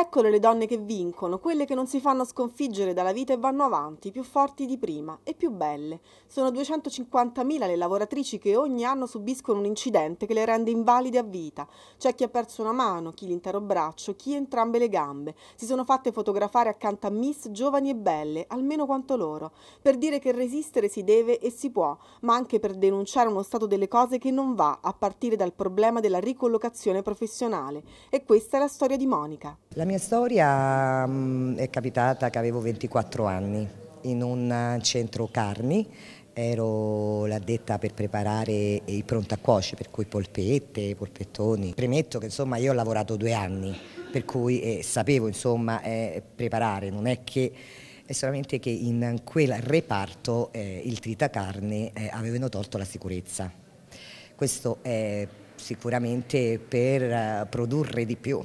Eccole le donne che vincono, quelle che non si fanno sconfiggere dalla vita e vanno avanti, più forti di prima e più belle. Sono 250.000 le lavoratrici che ogni anno subiscono un incidente che le rende invalide a vita. C'è chi ha perso una mano, chi l'intero braccio, chi entrambe le gambe. Si sono fatte fotografare accanto a miss giovani e belle, almeno quanto loro, per dire che resistere si deve e si può, ma anche per denunciare uno stato delle cose che non va, a partire dal problema della ricollocazione professionale. E questa è la storia di Monica. La mia storia mh, mm, è capitata che avevo 24 anni in un eh, centro carni, ero l'addetta per preparare i pronto a cuoce, per cui polpette, polpettoni. Premetto che insomma io ho lavorato due anni, per cui eh, sapevo insomma eh, preparare, non è che è solamente che in quel reparto eh, il tritacarne eh, avevano tolto la sicurezza. Questo è sicuramente per eh, produrre di più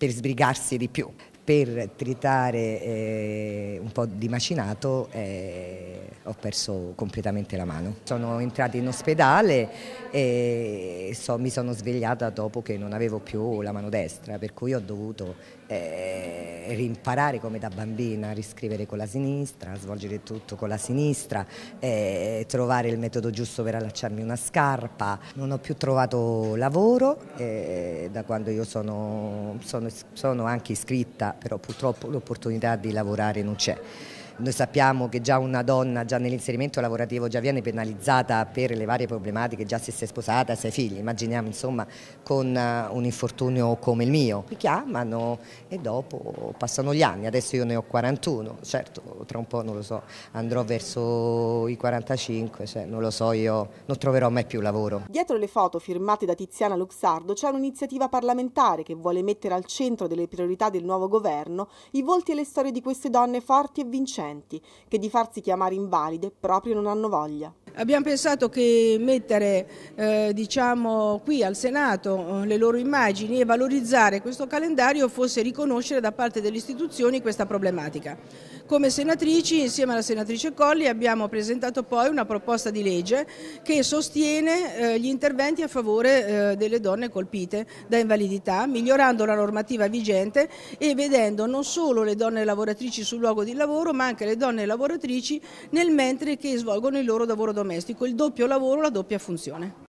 per sbrigarsi di più per tritare eh, un po' di macinato eh, ho perso completamente la mano. Sono entrata in ospedale e so, mi sono svegliata dopo che non avevo più la mano destra, per cui ho dovuto eh, rimparare come da bambina riscrivere con la sinistra, svolgere tutto con la sinistra, eh, trovare il metodo giusto per allacciarmi una scarpa. Non ho più trovato lavoro eh, da quando io sono, sono, sono anche iscritta però purtroppo l'opportunità di lavorare non c'è. Noi sappiamo che già una donna già nell'inserimento lavorativo già viene penalizzata per le varie problematiche, già se si è sposata, se ha figli, immaginiamo insomma con eh, un infortunio come il mio. Mi chiamano e dopo passano gli anni, adesso io ne ho 41, certo tra un po' non lo so, andrò verso i 45, cioè, non lo so io, non troverò mai più lavoro. Dietro le foto firmate da Tiziana Luxardo c'è un'iniziativa parlamentare che vuole mettere al centro delle priorità del nuovo governo i volti e le storie di queste donne forti e vincenti senzienti, che di farsi chiamare invalide proprio non hanno voglia. Abbiamo pensato che mettere eh, diciamo, qui al Senato eh, le loro immagini e valorizzare questo calendario fosse riconoscere da parte delle istituzioni questa problematica. Come senatrici, insieme alla senatrice Colli, abbiamo presentato poi una proposta di legge che sostiene eh, gli interventi a favore eh, delle donne colpite da invalidità, migliorando la normativa vigente e vedendo non solo le donne lavoratrici sul luogo di lavoro, ma anche le donne lavoratrici nel mentre che svolgono il loro lavoro domestico domestico, il doppio lavoro, la doppia funzione.